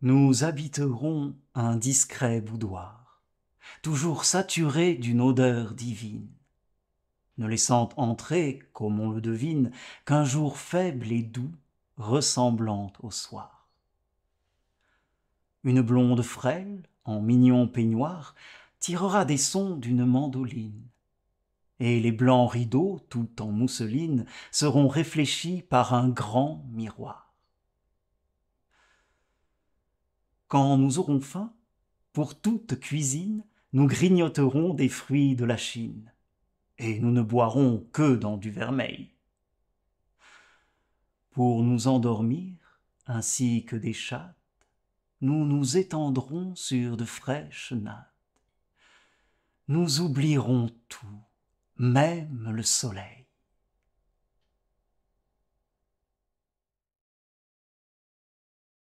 nous habiterons un discret boudoir, toujours saturé d'une odeur divine, ne laissant entrer, comme on le devine, qu'un jour faible et doux, ressemblant au soir. Une blonde frêle, en mignon peignoir, tirera des sons d'une mandoline, et les blancs rideaux, tout en mousseline, seront réfléchis par un grand miroir. quand nous aurons faim, pour toute cuisine, nous grignoterons des fruits de la Chine, et nous ne boirons que dans du vermeil. Pour nous endormir, ainsi que des chattes, nous nous étendrons sur de fraîches nattes. Nous oublierons tout, même le soleil.